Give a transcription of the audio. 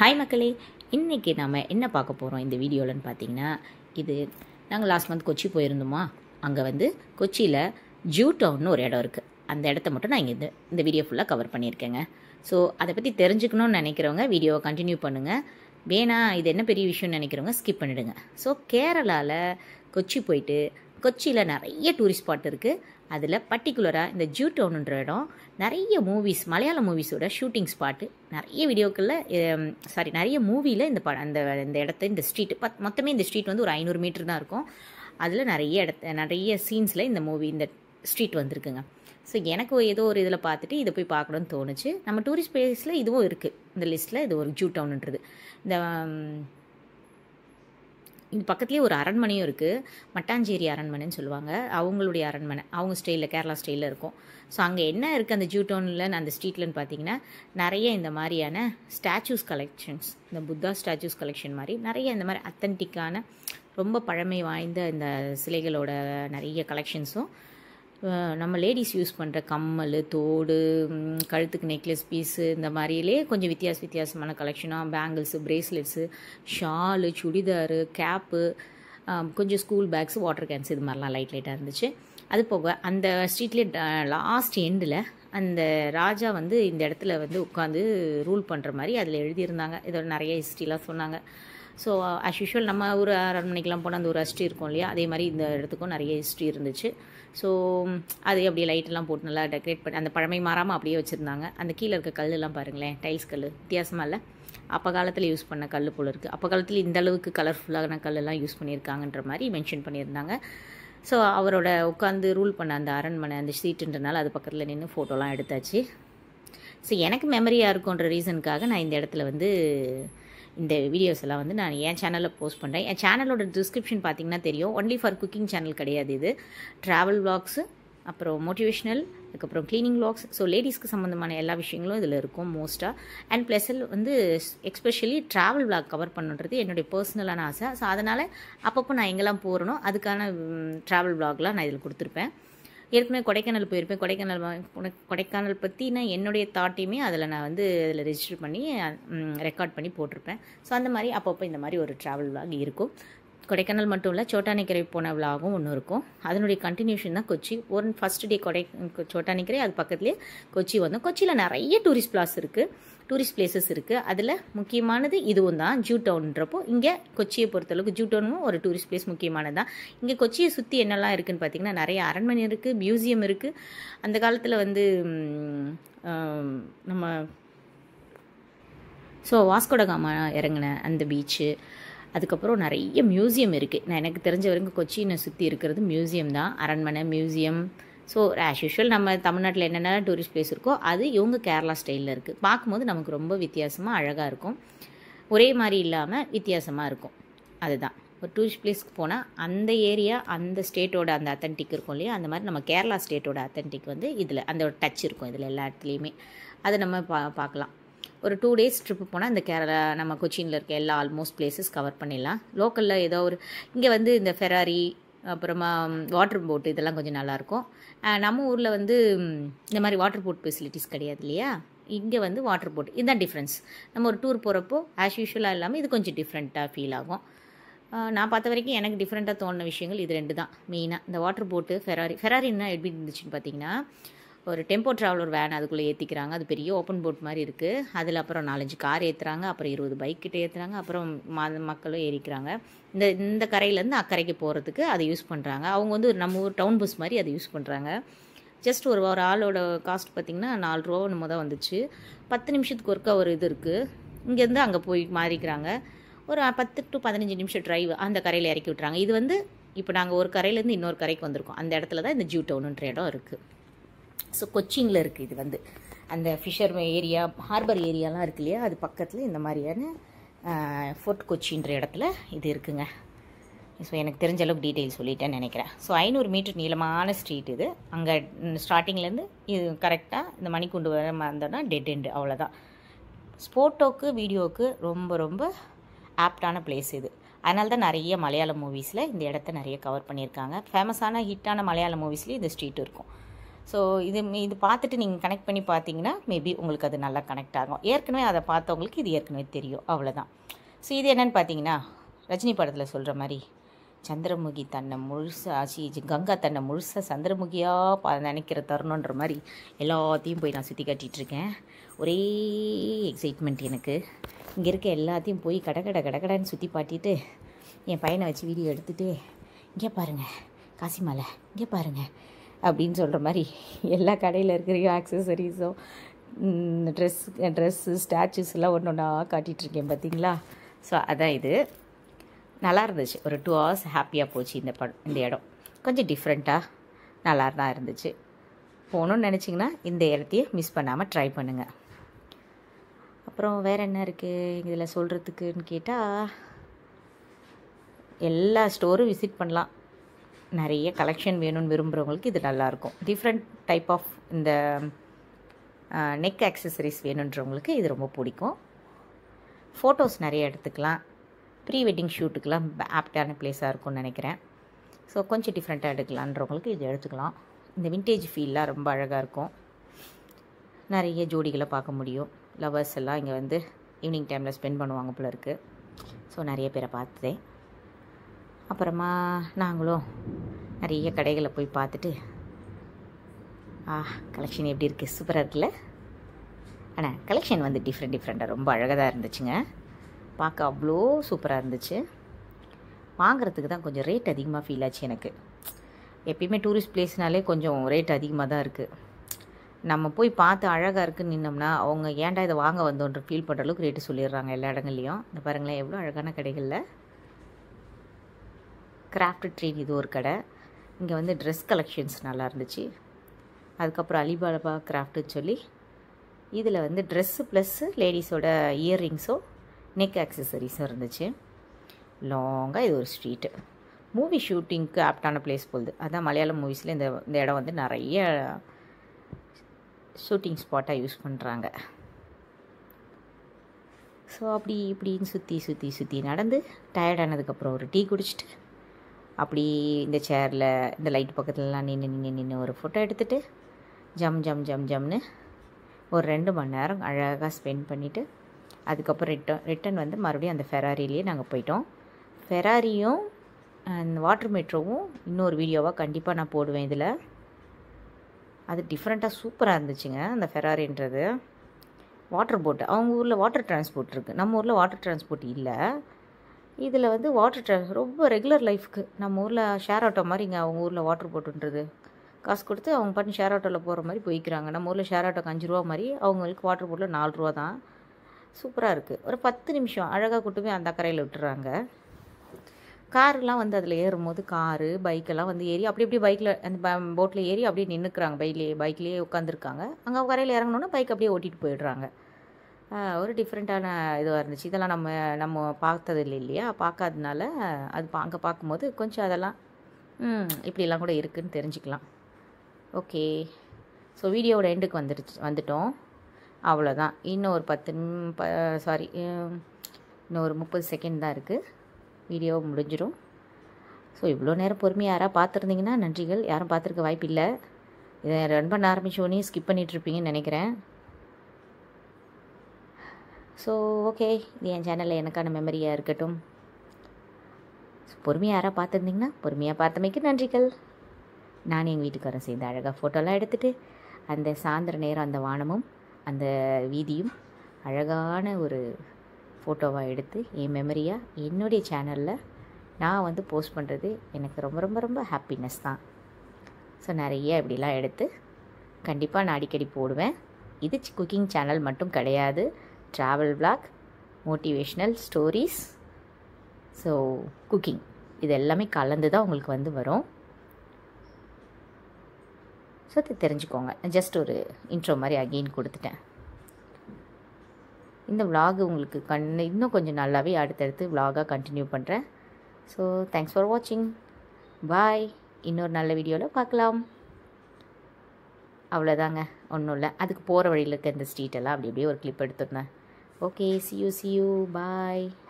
Hi மக்களே இன்றைக்கி நம்ம என்ன பார்க்க போகிறோம் இந்த வீடியோலன்னு பார்த்தீங்கன்னா இது நாங்கள் லாஸ்ட் மந்த் கொச்சி போயிருந்தோமா அங்கே வந்து கொச்சியில் ஜூ டவுன்னு ஒரு இடம் இருக்குது அந்த இடத்த மட்டும் நான் இங்கே இந்த வீடியோ ஃபுல்லாக கவர் பண்ணியிருக்கேங்க ஸோ அதை பற்றி தெரிஞ்சுக்கணும்னு நினைக்கிறவங்க வீடியோவை கண்டினியூ பண்ணுங்கள் வேணா இது என்ன பெரிய விஷயம்னு நினைக்கிறவங்க ஸ்கிப் பண்ணிவிடுங்க ஸோ கேரளாவில் கொச்சி போயிட்டு கொச்சியில் நிறைய டூரிஸ்ட் ஸ்பாட் இருக்குது அதில் பர்டிகுலராக இந்த ஜூ டவுனுன்ற இடம் நிறைய மூவிஸ் மலையாள மூவிஸோட ஷூட்டிங் ஸ்பாட்டு நிறைய வீடியோக்களில் சாரி நிறைய மூவியில் இந்த ப அந்த இந்த இடத்த இந்த ஸ்ட்ரீட் பத் மொத்தமே இந்த ஸ்ட்ரீட் வந்து ஒரு ஐநூறு மீட்டர் தான் இருக்கும் அதில் நிறைய இடத்த நிறைய சீன்ஸில் இந்த மூவி இந்த ஸ்ட்ரீட் வந்திருக்குங்க ஸோ எனக்கு ஏதோ ஒரு இதில் பார்த்துட்டு இதை போய் பார்க்கணும்னு தோணுச்சு நம்ம டூரிஸ்ட் பிளேஸில் இதுவும் இருக்குது இந்த லிஸ்ட்டில் இது ஒரு ஜூ டவுன்ன்றது இந்த இந்த பக்கத்துலேயே ஒரு அரண்மனையும் இருக்குது மட்டாஞ்சேரி அரண்மனைன்னு சொல்லுவாங்க அவங்களுடைய அரண்மனை அவங்க ஸ்டைலில் கேரளா ஸ்டைலில் இருக்கும் ஸோ அங்கே என்ன இருக்குது அந்த ஜூட்டோனில் அந்த ஸ்ட்ரீட்லன்னு பார்த்தீங்கன்னா நிறைய இந்த மாதிரியான ஸ்டாச்சூஸ் கலெக்ஷன்ஸ் இந்த புத்தா ஸ்டாச்சூஸ் கலெக்ஷன் மாதிரி நிறைய இந்த மாதிரி அத்தன்டிக்கான ரொம்ப பழமை வாய்ந்த இந்த சிலைகளோட நிறைய கலெக்ஷன்ஸும் நம்ம லேடிஸ் யூஸ் பண்ணுற கம்மல் தோடு கழுத்துக்கு நெக்லஸ் பீஸு இந்த மாதிரியிலே கொஞ்சம் வித்தியாச வித்தியாசமான கலெக்ஷனாக bangles bracelets shawl churidar cap கொஞ்சம் ஸ்கூல் பேக்ஸ் வாட்டர் கேன்ஸ் இது மாதிரிலாம் லைட் லைட்டாக இருந்துச்சு அது போக அந்த ஸ்ட்ரீட்லேயே லாஸ்ட் எண்டில் அந்த ராஜா வந்து இந்த இடத்துல வந்து உட்காந்து ரூல் பண்ணுற மாதிரி அதில் எழுதியிருந்தாங்க இதோட நிறைய ஹிஸ்ட்ரிலாம் சொன்னாங்க ஸோ ஆஸ் யூஷுவல் நம்ம ஒரு அரண்மனைக்கெலாம் போனால் அந்த ஒரு ஹிஸ்ட்ரி இருக்கும் இல்லையா அதே மாதிரி இந்த இடத்துக்கும் நிறைய ஹிஸ்ட்ரி இருந்துச்சு ஸோ அது அப்படியே லைட்டெல்லாம் போட்டு நல்லா டெக்கரேட் பண்ணி அந்த பழமை மாறாமல் அப்படியே வச்சுருந்தாங்க அந்த கீழே இருக்க கல்லெல்லாம் பாருங்களேன் டைல்ஸ் கல் வித்தியாசமாக இல்லை அப்போ காலத்தில் யூஸ் பண்ண கல் போல் இருக்குது அப்போ காலத்தில் இந்த அளவுக்கு கலர்ஃபுல்லான கல்லெல்லாம் யூஸ் பண்ணியிருக்காங்கன்ற மாதிரி மென்ஷன் பண்ணியிருந்தாங்க ஸோ அவரோட உட்காந்து ரூல் பண்ண அந்த அரண்மனை அந்த சீட்டுன்றனால அது பக்கத்தில் நின்று ஃபோட்டோலாம் எடுத்தாச்சு ஸோ எனக்கு மெமரியாக இருக்குன்ற ரீசனுக்காக நான் இந்த இடத்துல வந்து இந்த வீடியோஸ் எல்லாம் வந்து நான் என் சேனலில் போஸ்ட் பண்ணுறேன் என் சேனலோட டிஸ்கிரிப்ஷன் பார்த்தீங்கன்னா தெரியும் ஒன்லி ஃபார் குக்கிங் சேனல் கிடையாது இது ட்ராவல் வ்ளாக்ஸு அப்புறம் மோட்டிவேஷ்னல் அதுக்கப்புறம் க்ளீனிங் வ்ளாக்ஸ் ஸோ லேடிஸ்க்கு சம்மந்தமான எல்லா விஷயங்களும் இதில் இருக்கும் மோஸ்ட்டாக அண்ட் ப்ளஸ் வந்து எக்ஸ்பெஷலி ட்ராவல் வ்ளாக் கவர் பண்ணுன்றது என்னுடைய பர்சனலான ஆசை ஸோ அதனால் அப்பப்போ நான் எங்கெல்லாம் போகிறனோ அதுக்கான ட்ராவல் வ்ளாக்லாம் நான் இதில் கொடுத்துருப்பேன் ஏற்கனவே கொடைக்கானல் போயிருப்பேன் கொடைக்கானல் கொடைக்கானல் பற்றினா என்னுடைய தாட்டையுமே அதில் நான் வந்து அதில் ரெஜிஸ்டர் பண்ணி ரெக்கார்ட் பண்ணி போட்டிருப்பேன் ஸோ அந்த மாதிரி அப்பப்போ இந்த மாதிரி ஒரு ட்ராவல் வாங்கி இருக்கும் கொடைக்கானல் மட்டும் இல்லை சோட்டானிக்கரை போன விழாவும் ஒன்று இருக்கும் அதனுடைய கண்டினியூஷன் தான் கொச்சி ஒரு ஃபஸ்ட் டே கொடை சோட்டானிக்கரை அது பக்கத்துலேயே கொச்சி வந்தோம் கொச்சியில் நிறைய டூரிஸ்ட் பிளாஸ் இருக்குது டூரிஸ்ட் பிளேசஸ் இருக்குது அதில் முக்கியமானது இதுவும் தான் ஜூ டவுன்றப்போ இங்கே கொச்சியை பொறுத்தளவுக்கு ஜூ டவுனும் ஒரு டூரிஸ்ட் பிளேஸ் முக்கியமானது தான் இங்கே கொச்சியை சுற்றி என்னெல்லாம் இருக்குதுன்னு பார்த்திங்கன்னா நிறைய அரண்மனை இருக்குது மியூசியம் இருக்குது அந்த காலத்தில் வந்து நம்ம ஸோ வாஸ்கோடகாமா இறங்கின அந்த பீச்சு அதுக்கப்புறம் நிறைய மியூசியம் இருக்குது நான் எனக்கு தெரிஞ்ச வரைக்கும் கொச்சியினை சுற்றி இருக்கிறது மியூசியம் தான் அரண்மனை மியூசியம் ஸோ ஆஸ் யூஷுவல் நம்ம தமிழ்நாட்டில் என்னென்ன டூரிஸ்ட் பிளேஸ் இருக்கோ அது இவங்க கேரளா ஸ்டைலில் இருக்குது பார்க்கும்போது நமக்கு ரொம்ப வித்தியாசமாக அழகாக இருக்கும் ஒரே மாதிரி இல்லாமல் வித்தியாசமாக இருக்கும் அதுதான் ஒரு டூரிஸ்ட் பிளேஸ்க்கு போனால் அந்த ஏரியா அந்த ஸ்டேட்டோட அந்த அத்தன்டிக் இருக்கும் இல்லையா அந்த மாதிரி நம்ம கேரளா ஸ்டேட்டோட அத்தன்டிக் வந்து இதில் அந்த ஒரு டச் இருக்கும் இதில் எல்லா இடத்துலையுமே அதை நம்ம பா பார்க்கலாம் ஒரு டூ டேஸ் ட்ரிப்பு போனால் இந்த கேரளா நம்ம கொச்சினில் இருக்க எல்லா ஆல்மோஸ்ட் பிளேசஸ் கவர் பண்ணிடலாம் லோக்கலில் ஏதோ ஒரு இங்கே வந்து இந்த ஃபெராரி அப்புறமா வாட்டர் போட் இதெல்லாம் கொஞ்சம் நல்லாயிருக்கும் நம்ம ஊரில் வந்து இந்த மாதிரி வாட்டர் போட் ஃபெசிலிட்டிஸ் கிடையாது இல்லையா இங்கே வந்து வாட்டர் போட் இதுதான் டிஃப்ரென்ஸ் நம்ம ஒரு டூர் போகிறப்போ ஆஸ் யூஷுவலாக இல்லாமல் இது கொஞ்சம் டிஃப்ரெண்ட்டாக ஃபீல் ஆகும் நான் பார்த்த வரைக்கும் எனக்கு டிஃப்ரெண்ட்டாக தோணுன விஷயங்கள் இது ரெண்டு தான் மெயினாக இந்த வாட்டர் போட்டு ஃபெராரி ஃபெராரின்னா எப்படி இருந்துச்சுன்னு பார்த்தீங்கன்னா ஒரு டெம்போ ட்ராவலர் வேன் அதுக்குள்ளே ஏற்றிக்கிறாங்க அது பெரிய ஓப்பன் போட் மாதிரி இருக்குது அதில் அப்புறம் நாலஞ்சு கார் ஏற்றுறாங்க அப்புறம் இருபது பைக் கிட்ட ஏற்றுறாங்க அப்புறம் மக்களும் ஏறிக்கிறாங்க இந்த இந்த கரையிலேருந்து அக்கறைக்கு போகிறதுக்கு அதை யூஸ் பண்ணுறாங்க அவங்க வந்து நம்ம ஊர் டவுன் பஸ் மாதிரி அதை யூஸ் பண்ணுறாங்க ஜஸ்ட் ஒரு ஒரு ஆளோட காஸ்ட் பார்த்திங்கன்னா நாலு ரூபா நம்ம தான் வந்துச்சு பத்து நிமிஷத்துக்கு ஒருக்கா ஒரு இது இருக்குது இங்கேருந்து அங்கே போய் மாறிக்கிறாங்க ஒரு பத்து டு பதினஞ்சு நிமிஷம் ட்ரைவ் அந்த கரையில் இறக்கி விட்றாங்க இது வந்து இப்போ நாங்கள் ஒரு கரையிலேருந்து இன்னொரு கரைக்கு வந்திருக்கோம் அந்த இடத்துல தான் இந்த ஜூ டவுனுன்ற இடம் இருக்குது ஸோ கொச்சிங்கில் இருக்குது இது வந்து அந்த ஃபிஷர் ஏரியா ஹார்பர் ஏரியாலாம் இருக்கு இல்லையா அது பக்கத்தில் இந்த மாதிரியான ஃபோர்ட் கொச்சின்ற இடத்துல இது இருக்குங்க ஸோ எனக்கு தெரிஞ்ச அளவுக்கு டீட்டெயில் சொல்லிட்டேன்னு நினைக்கிறேன் ஸோ ஐநூறு மீட்டர் நீளமான ஸ்ட்ரீட் இது அங்கே ஸ்டார்டிங்லேருந்து இது கரெக்டாக இந்த மணி கொண்டு வர மறந்தோன்னா டெட் எண்டு அவ்வளோதான் ஸ்போட்டோக்கு வீடியோவுக்கு ரொம்ப ரொம்ப ஆப்டான பிளேஸ் இது அதனால தான் நிறைய மலையாள மூவிஸில் இந்த இடத்த நிறைய கவர் பண்ணியிருக்காங்க ஃபேமஸான ஹிட்டான மலையாள மூவிஸ்லேயும் இந்த ஸ்ட்ரீட் இருக்கும் ஸோ இது இது பார்த்துட்டு நீங்கள் கனெக்ட் பண்ணி பார்த்தீங்கன்னா மேபி உங்களுக்கு அது நல்லா கனெக்ட் ஆகும் ஏற்கனவே அதை பார்த்தவங்களுக்கு இது ஏற்கனவே தெரியும் அவ்வளோதான் ஸோ இது என்னென்னு பார்த்தீங்கன்னா ரஜினி படத்தில் சொல்கிற மாதிரி சந்திரமுகி தன்னை முழுசாக ஆச்சி கங்கா தன்னை முழுசாக சந்திரமுகியாக ப நினைக்கிற தருணன்ற மாதிரி எல்லாத்தையும் போய் நான் சுற்றி காட்டிகிட்ருக்கேன் ஒரே எக்ஸைட்மெண்ட் எனக்கு இங்கே இருக்க எல்லாத்தையும் போய் கடகட கடகடன்னு சுற்றி பாட்டிட்டு என் பையனை வச்சு வீடியோ எடுத்துகிட்டு இங்கே பாருங்கள் காசிமலை இங்கே பாருங்கள் அப்படின்னு சொல்கிற மாதிரி எல்லா கடையில் இருக்கிறையோ ஆக்சசரிஸோ ட்ரெஸ் ட்ரெஸ்ஸு ஸ்டாச்சுஸ் எல்லாம் ஒன்று ஒன்றா காட்டிகிட்ருக்கேன் பார்த்தீங்களா ஸோ அதான் இது நல்லா இருந்துச்சு ஒரு டூ ஹவர்ஸ் ஹாப்பியாக போச்சு இந்த படம் இந்த இடம் கொஞ்சம் டிஃப்ரெண்ட்டாக நல்லா தான் இருந்துச்சு போகணுன்னு நினச்சிங்கன்னா இந்த இடத்தையே மிஸ் பண்ணாமல் ட்ரை பண்ணுங்கள் அப்புறம் வேறு என்ன இருக்குது இதில் சொல்கிறதுக்குன்னு கேட்டால் எல்லா ஸ்டோரும் விசிட் பண்ணலாம் நிறைய கலெக்ஷன் வேணும்னு விரும்புகிறவங்களுக்கு இது நல்லாயிருக்கும் டிஃப்ரெண்ட் டைப் ஆஃப் இந்த நெக் ஆக்சசரிஸ் வேணுன்றவங்களுக்கு இது ரொம்ப பிடிக்கும் ஃபோட்டோஸ் நிறைய எடுத்துக்கலாம் ப்ரீ வெட்டிங் ஷூட்டுக்கெலாம் ஆப்டான பிளேஸாக இருக்கும்னு நினைக்கிறேன் ஸோ கொஞ்சம் டிஃப்ரெண்ட்டாக எடுக்கலான்றவங்களுக்கு இது எடுத்துக்கலாம் இந்த விண்டேஜ் ஃபீல்லாம் ரொம்ப அழகாக இருக்கும் நிறைய ஜோடிகளை பார்க்க முடியும் லவர்ஸ் எல்லாம் இங்கே வந்து ஈவினிங் டைமில் ஸ்பெண்ட் பண்ணுவாங்க போல இருக்குது ஸோ நிறைய பேரை பார்த்தேன் அப்புறமா நாங்களும் நிறைய கடைகளை போய் பார்த்துட்டு ஆ கலெக்ஷன் எப்படி இருக்குது சூப்பராக இருக்குல்ல ஆனால் கலெக்ஷன் வந்து டிஃப்ரெண்ட் டிஃப்ரெண்ட்டாக ரொம்ப அழகாக தான் இருந்துச்சுங்க பார்க்க அவ்வளோ சூப்பராக இருந்துச்சு வாங்குறதுக்கு தான் கொஞ்சம் ரேட் அதிகமாக ஃபீல் ஆச்சு எனக்கு எப்பயுமே டூரிஸ்ட் பிளேஸ்னாலே கொஞ்சம் ரேட் அதிகமாக தான் இருக்குது நம்ம போய் பார்த்து அழகாக இருக்குன்னு நின்னோம்னா அவங்க ஏன்டா இதை வாங்க வந்தோன்ற ஃபீல் பண்ணுற அளவுக்கு ரேட்டு சொல்லிடுறாங்க எல்லா இடங்கள்லையும் இந்த பாருங்களேன் எவ்வளோ அழகான கடைகளில் கிராஃப்ட் ட்ரீட் இது ஒரு கடை இங்கே வந்து ட்ரெஸ் கலெக்ஷன்ஸ் நல்லா இருந்துச்சு அதுக்கப்புறம் அலிபாபா கிராஃப்ட்டுன்னு சொல்லி இதில் வந்து ட்ரெஸ்ஸு ப்ளஸ்ஸு லேடிஸோட இயர்ரிங்ஸோ நெக் ஆக்சசரிஸும் இருந்துச்சு லாங்காக இது ஒரு ஸ்ட்ரீட்டு மூவி ஷூட்டிங்க்கு ஆப்டான பிளேஸ் போகுது அதான் மலையாளம் மூவிஸில் இந்த இந்த இடம் வந்து நிறைய ஷூட்டிங் ஸ்பாட்டாக யூஸ் பண்ணுறாங்க ஸோ அப்படி இப்படின்னு சுற்றி சுற்றி சுற்றி நடந்து டயர்டானதுக்கப்புறம் ஒரு டீ குடிச்சிட்டு அப்படி இந்த சேரில் இந்த லைட் பக்கத்துலலாம் நின்று நின்று நின்று ஒரு ஃபோட்டோ எடுத்துகிட்டு ஜம் ஜம் ஜம் ஜம்னு ஒரு ரெண்டு மணி நேரம் அழகாக ஸ்பெண்ட் பண்ணிவிட்டு அதுக்கப்புறம் ரிட்டன் ரிட்டன் வந்து மறுபடியும் அந்த ஃபெராரிலேயே நாங்கள் போயிட்டோம் ஃபெராரியும் அந்த வாட்டர் மெட்ரோவும் இன்னொரு வீடியோவாக கண்டிப்பாக நான் போடுவேன் இதில் அது டிஃப்ரெண்ட்டாக சூப்பராக இருந்துச்சுங்க அந்த ஃபெராரின்றது வாட்டர் போட்டு அவங்க ஊரில் வாட்டர் டிரான்ஸ்போர்ட் இருக்குது நம்ம ஊரில் வாட்டர் டிரான்ஸ்போர்ட் இல்லை இதில் வந்து வாட்டர் டேங்க் ரொம்ப ரெகுலர் லைஃப்க்கு நம்ம ஊரில் ஷேர் ஆட்டோ மாதிரி இங்கே அவங்க ஊரில் வாட்டர் போட்டுன்றது காசு கொடுத்து அவங்க பண்ணி ஷேர் ஆட்டோவில் போகிற மாதிரி போய்க்கிறாங்க நம்ம ஊரில் ஷேர் ஆட்டோக்கு அஞ்சு ரூபா மாதிரி அவங்களுக்கு வாட்டர் போட்டில் நாலு ரூபா தான் சூப்பராக இருக்குது ஒரு பத்து நிமிஷம் அழகாக கூட்டு போய் அந்த அக்கறையில் விட்டுறாங்க கார்லாம் வந்து அதில் ஏறும்போது காரு பைக்கெல்லாம் வந்து ஏறி அப்படி அப்படியே பைக்கில் அந்த போட்டில் ஏறி அப்படியே நின்றுக்கிறாங்க பைக்லேயே பைக்லேயே உட்காந்துருக்காங்க அங்கே கரையில் இறங்கணுன்னா பைக் அப்படியே ஓட்டிகிட்டு போயிடுறாங்க ஒரு டிஃப்ரெண்ட்டான இதுவாக இருந்துச்சு இதெல்லாம் நம்ம நம்ம பார்த்தது இல்லை இல்லையா பார்க்காதனால அது அங்கே பார்க்கும்போது கொஞ்சம் அதெல்லாம் இப்படிலாம் கூட இருக்குதுன்னு தெரிஞ்சுக்கலாம் ஓகே ஸோ வீடியோவோட எண்டுக்கு வந்துடுச்சு வந்துட்டோம் அவ்வளோதான் இன்னும் ஒரு பத்து ப சாரி இன்னும் ஒரு முப்பது செகண்ட் தான் இருக்குது வீடியோ முடிஞ்சிடும் ஸோ இவ்வளோ நேரம் பொறுமையாக யாராக பார்த்துருந்தீங்கன்னா நன்றிகள் யாரும் பார்த்துருக்க வாய்ப்பு இல்லை இதை ரன் பண்ண ஆரம்பித்தோடனே ஸ்கிப் பண்ணிகிட்ருப்பீங்கன்னு நினைக்கிறேன் ஸோ ஓகே இது என் சேனலில் எனக்கான மெமரியாக இருக்கட்டும் பொறுமையாக யாராக பார்த்துருந்தீங்கன்னா பொறுமையாக பார்த்தமைக்கு நன்றிகள் நான் எங்கள் வீட்டுக்காரன் சேர்ந்து அழகாக ஃபோட்டோலாம் எடுத்துகிட்டு அந்த சாயந்தர நேரம் அந்த வானமும் அந்த வீதியும் அழகான ஒரு ஃபோட்டோவாக எடுத்து என் மெமரியாக என்னுடைய சேனலில் நான் வந்து போஸ்ட் பண்ணுறது எனக்கு ரொம்ப ரொம்ப ரொம்ப ஹாப்பினஸ் தான் ஸோ நிறைய இப்படிலாம் எடுத்து கண்டிப்பாக நான் அடிக்கடி போடுவேன் இது குக்கிங் சேனல் மட்டும் கிடையாது travel blog motivational stories so cooking இது எல்லாமே கலந்து தான் உங்களுக்கு வந்து வரும் ஸோ அதை தெரிஞ்சுக்கோங்க ஜஸ்ட் ஒரு இன்ட்ரோ மாதிரி அகெயின் கொடுத்துட்டேன் இந்த விலாகு உங்களுக்கு கண் இன்னும் கொஞ்சம் நல்லாவே அடுத்தடுத்து விலாகாக கண்டினியூ பண்ணுறேன் ஸோ தேங்க்ஸ் ஃபார் வாட்சிங் பாய் இன்னொரு நல்ல வீடியோவில் பார்க்கலாம் அவ்வளோதாங்க ஒன்றும் இல்லை அதுக்கு போகிற வழியில் இருக்க இந்த ஸ்ட்ரீட்டெல்லாம் அப்படி அப்படியே ஒரு கிளிப் எடுத்துருந்தேன் Okay, see you, see you. Bye.